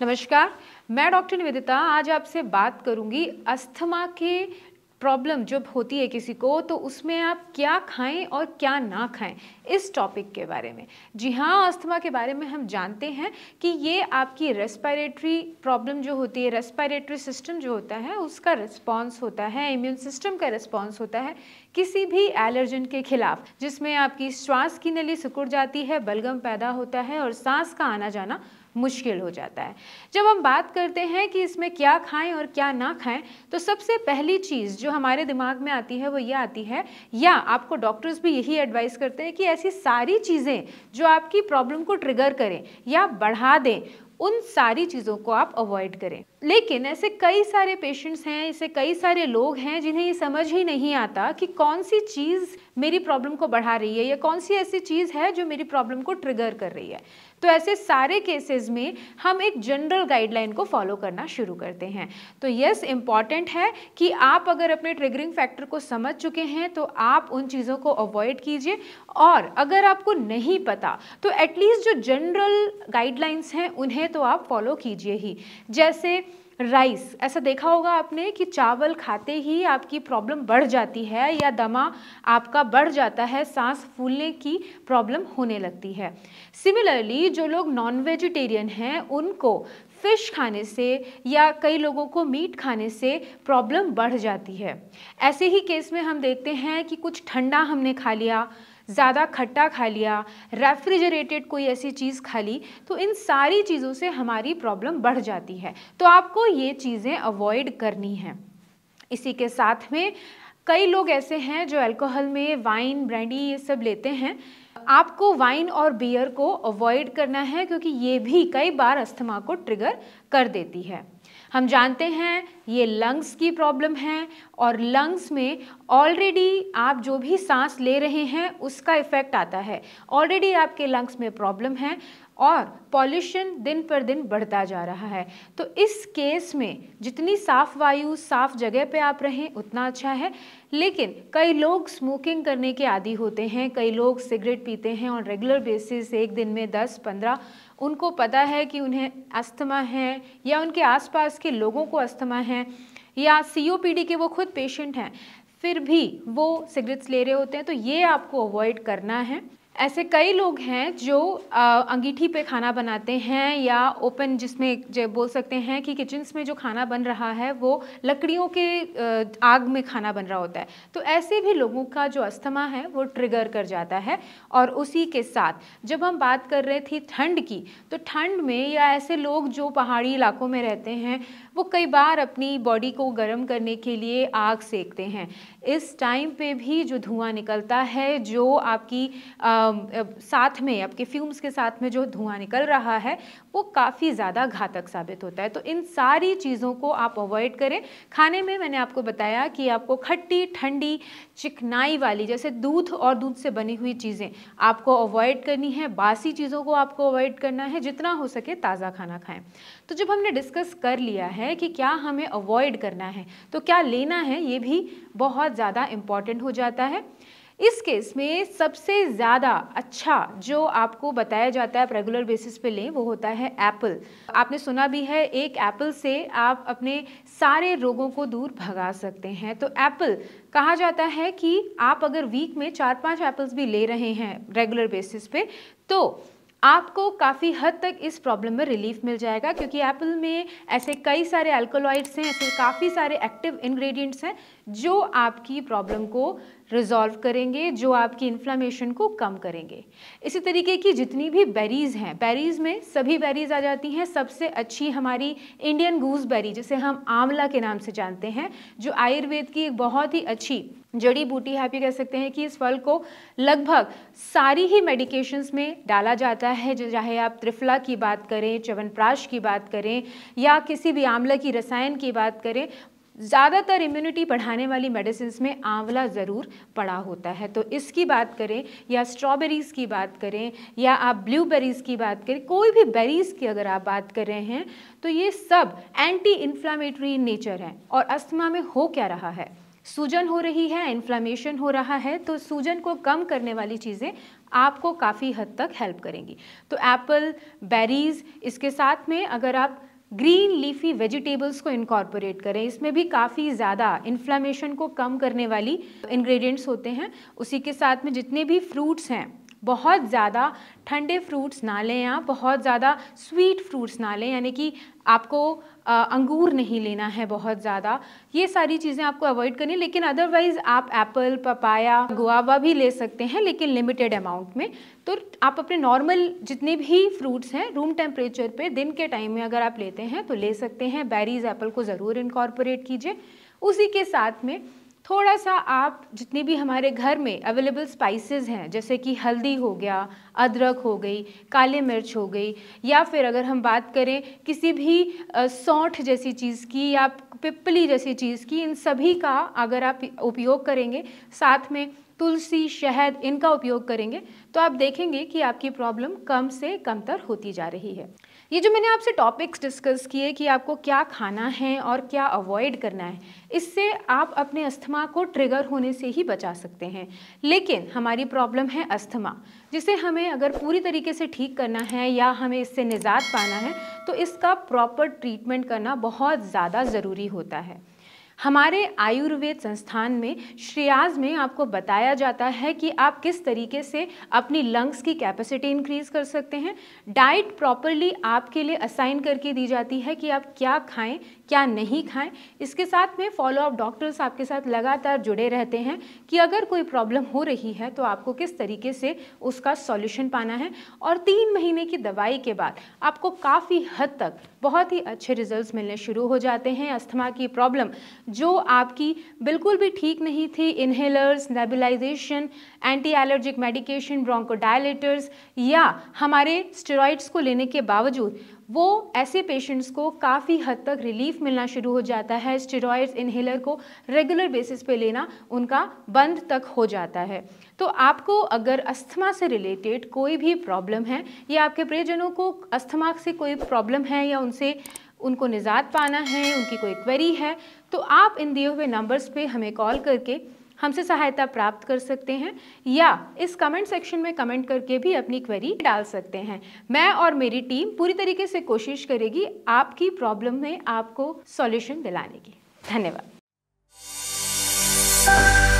नमस्कार मैं डॉक्टर निवेदिता आज आपसे बात करूंगी अस्थमा के प्रॉब्लम जब होती है किसी को तो उसमें आप क्या खाएं और क्या ना खाएं इस टॉपिक के बारे में जी हाँ अस्थमा के बारे में हम जानते हैं कि ये आपकी रेस्पायरेटरी प्रॉब्लम जो होती है रेस्पायरेटरी सिस्टम जो होता है उसका रिस्पॉन्स होता है इम्यून सिस्टम का रिस्पॉन्स होता है किसी भी एलर्जन के खिलाफ जिसमें आपकी श्वास की नली सिकुड़ जाती है बलगम पैदा होता है और सांस का आना जाना मुश्किल हो जाता है जब हम बात करते हैं कि इसमें क्या खाएं और क्या ना खाएं तो सबसे पहली चीज़ जो हमारे दिमाग में आती है वो ये आती है या आपको डॉक्टर्स भी यही एडवाइस करते हैं कि ऐसी सारी चीज़ें जो आपकी प्रॉब्लम को ट्रिगर करें या बढ़ा दें उन सारी चीज़ों को आप अवॉइड करें लेकिन ऐसे कई सारे पेशेंट्स हैं ऐसे कई सारे लोग हैं जिन्हें ये समझ ही नहीं आता कि कौन सी चीज़ मेरी प्रॉब्लम को बढ़ा रही है या कौन सी ऐसी चीज़ है जो मेरी प्रॉब्लम को ट्रिगर कर रही है तो ऐसे सारे केसेस में हम एक जनरल गाइडलाइन को फॉलो करना शुरू करते हैं तो यस इम्पॉर्टेंट है कि आप अगर अपने ट्रिगरिंग फैक्टर को समझ चुके हैं तो आप उन चीज़ों को अवॉइड कीजिए और अगर आपको नहीं पता तो एटलीस्ट जो जनरल गाइडलाइंस हैं उन्हें तो आप फॉलो कीजिए ही जैसे राइस ऐसा देखा होगा आपने कि चावल खाते ही आपकी प्रॉब्लम बढ़ जाती है या दमा आपका बढ़ जाता है सांस फूलने की प्रॉब्लम होने लगती है सिमिलरली जो लोग नॉन वेजिटेरियन हैं उनको फिश खाने से या कई लोगों को मीट खाने से प्रॉब्लम बढ़ जाती है ऐसे ही केस में हम देखते हैं कि कुछ ठंडा हमने खा लिया ज़्यादा खट्टा खा लिया रेफ्रिजरेटेड कोई ऐसी चीज़ खा ली तो इन सारी चीज़ों से हमारी प्रॉब्लम बढ़ जाती है तो आपको ये चीज़ें अवॉइड करनी है इसी के साथ में कई लोग ऐसे हैं जो अल्कोहल में वाइन ब्रांडी ये सब लेते हैं आपको वाइन और बियर को अवॉइड करना है क्योंकि ये भी कई बार अस्थमा को ट्रिगर कर देती है हम जानते हैं ये लंग्स की प्रॉब्लम है और लंग्स में ऑलरेडी आप जो भी सांस ले रहे हैं उसका इफ़ेक्ट आता है ऑलरेडी आपके लंग्स में प्रॉब्लम है और पॉल्यूशन दिन पर दिन बढ़ता जा रहा है तो इस केस में जितनी साफ़ वायु साफ़ जगह पे आप रहें उतना अच्छा है लेकिन कई लोग स्मोकिंग करने के आदि होते हैं कई लोग सिगरेट पीते हैं और रेगुलर बेसिस एक दिन में 10-15 उनको पता है कि उन्हें अस्थमा है या उनके आसपास के लोगों को अस्थमा है या सी के वो खुद पेशेंट हैं फिर भी वो सिगरेट्स ले रहे होते हैं तो ये आपको अवॉइड करना है ऐसे कई लोग हैं जो अंगीठी पे खाना बनाते हैं या ओपन जिसमें जो बोल सकते हैं कि किचन्स में जो खाना बन रहा है वो लकड़ियों के आग में खाना बन रहा होता है तो ऐसे भी लोगों का जो अस्थमा है वो ट्रिगर कर जाता है और उसी के साथ जब हम बात कर रहे थे ठंड की तो ठंड में या ऐसे लोग जो पहाड़ी इलाकों में रहते हैं वो कई बार अपनी बॉडी को गर्म करने के लिए आग सेकते हैं इस टाइम पर भी जो धुआँ निकलता है जो आपकी आ, साथ में आपके फ्यूम्स के साथ में जो धुआं निकल रहा है वो काफ़ी ज़्यादा घातक साबित होता है तो इन सारी चीज़ों को आप अवॉइड करें खाने में मैंने आपको बताया कि आपको खट्टी ठंडी चिकनाई वाली जैसे दूध और दूध से बनी हुई चीज़ें आपको अवॉइड करनी है बासी चीज़ों को आपको अवॉइड करना है जितना हो सके ताज़ा खाना खाएँ तो जब हमने डिस्कस कर लिया है कि क्या हमें अवॉइड करना है तो क्या लेना है ये भी बहुत ज़्यादा इम्पॉर्टेंट हो जाता है इस केस में सबसे ज़्यादा अच्छा जो आपको बताया जाता है आप रेगुलर बेसिस पे लें वो होता है एप्पल आपने सुना भी है एक एप्पल से आप अपने सारे रोगों को दूर भगा सकते हैं तो एप्पल कहा जाता है कि आप अगर वीक में चार पांच एप्पल्स भी ले रहे हैं रेगुलर बेसिस पे तो आपको काफ़ी हद तक इस प्रॉब्लम में रिलीफ मिल जाएगा क्योंकि एप्पल में ऐसे कई सारे एल्कोलॉइड्स हैं ऐसे काफ़ी सारे एक्टिव इंग्रेडिएंट्स हैं जो आपकी प्रॉब्लम को रिजॉल्व करेंगे जो आपकी इन्फ्लामेशन को कम करेंगे इसी तरीके की जितनी भी बेरीज़ हैं बेरीज़ में सभी बेरीज़ आ जाती हैं सबसे अच्छी हमारी इंडियन बेरी जिसे हम आंवला के नाम से जानते हैं जो आयुर्वेद की एक बहुत ही अच्छी जड़ी बूटी आप ये कह सकते हैं कि इस फल को लगभग सारी ही मेडिकेशंस में डाला जाता है चाहे आप त्रिफला की बात करें च्यवनप्राश की बात करें या किसी भी आंवला की रसायन की बात करें ज़्यादातर इम्यूनिटी बढ़ाने वाली मेडिसिन में आंवला ज़रूर पड़ा होता है तो इसकी बात करें या स्ट्रॉबेरीज़ की बात करें या आप ब्लूबेरीज़ की बात करें कोई भी बेरीज़ की अगर आप बात कर रहे हैं तो ये सब एंटी इन्फ्लामेटरी नेचर है और अस्थमा में हो क्या रहा है सूजन हो रही है इन्फ्लामेशन हो रहा है तो सूजन को कम करने वाली चीज़ें आपको काफ़ी हद तक हेल्प करेंगी तो एप्पल बेरीज़ इसके साथ में अगर आप ग्रीन लीफी वेजिटेबल्स को इनकॉर्पोरेट करें इसमें भी काफ़ी ज़्यादा इन्फ्लामेशन को कम करने वाली इन्ग्रीडियंट्स होते हैं उसी के साथ में जितने भी फ्रूट्स हैं बहुत ज़्यादा ठंडे फ्रूट्स ना लें आप बहुत ज़्यादा स्वीट फ्रूट्स ना लें यानी कि आपको अंगूर नहीं लेना है बहुत ज़्यादा ये सारी चीज़ें आपको अवॉइड करनी लेकिन अदरवाइज़ आप एप्पल पपाया गुआवा भी ले सकते हैं लेकिन लिमिटेड अमाउंट में तो आप अपने नॉर्मल जितने भी फ्रूट्स हैं रूम टेम्परेचर पे दिन के टाइम में अगर आप लेते हैं तो ले सकते हैं बेरीज़ एप्पल को ज़रूर इनकॉर्पोरेट कीजिए उसी के साथ में थोड़ा सा आप जितने भी हमारे घर में अवेलेबल स्पाइसेस हैं जैसे कि हल्दी हो गया अदरक हो गई काले मिर्च हो गई या फिर अगर हम बात करें किसी भी सौठ जैसी चीज़ की या पिपली जैसी चीज़ की इन सभी का अगर आप उपयोग करेंगे साथ में तुलसी शहद इनका उपयोग करेंगे तो आप देखेंगे कि आपकी प्रॉब्लम कम से कमतर होती जा रही है ये जो मैंने आपसे टॉपिक्स डिस्कस किए कि आपको क्या खाना है और क्या अवॉइड करना है इससे आप अपने अस्थमा को ट्रिगर होने से ही बचा सकते हैं लेकिन हमारी प्रॉब्लम है अस्थमा जिसे हमें अगर पूरी तरीके से ठीक करना है या हमें इससे निजात पाना है तो इसका प्रॉपर ट्रीटमेंट करना बहुत ज़्यादा ज़रूरी होता है हमारे आयुर्वेद संस्थान में श्रेयाज में आपको बताया जाता है कि आप किस तरीके से अपनी लंग्स की कैपेसिटी इंक्रीज कर सकते हैं डाइट प्रॉपरली आपके लिए असाइन करके दी जाती है कि आप क्या खाएं क्या नहीं खाएं इसके साथ में फॉलो अप डॉक्टर्स आपके साथ लगातार जुड़े रहते हैं कि अगर कोई प्रॉब्लम हो रही है तो आपको किस तरीके से उसका सॉल्यूशन पाना है और तीन महीने की दवाई के बाद आपको काफ़ी हद तक बहुत ही अच्छे रिजल्ट्स मिलने शुरू हो जाते हैं अस्थमा की प्रॉब्लम जो आपकी बिल्कुल भी ठीक नहीं थी inhalers nebulization anti allergic medication bronchodilators या हमारे स्टेरॉइड्स को लेने के बावजूद वो ऐसे पेशेंट्स को काफ़ी हद तक रिलीफ मिलना शुरू हो जाता है स्टेरॉइड्स इन्हेलर को रेगुलर बेसिस पे लेना उनका बंद तक हो जाता है तो आपको अगर अस्थमा से रिलेटेड कोई भी प्रॉब्लम है या आपके प्रियजनों को अस्थमा से कोई प्रॉब्लम है या उनसे उनको निजात पाना है उनकी कोई क्वेरी है तो आप इन दिए हुए नंबर्स पे हमें कॉल करके हमसे सहायता प्राप्त कर सकते हैं या इस कमेंट सेक्शन में कमेंट करके भी अपनी क्वेरी डाल सकते हैं मैं और मेरी टीम पूरी तरीके से कोशिश करेगी आपकी प्रॉब्लम में आपको सॉल्यूशन दिलाने की धन्यवाद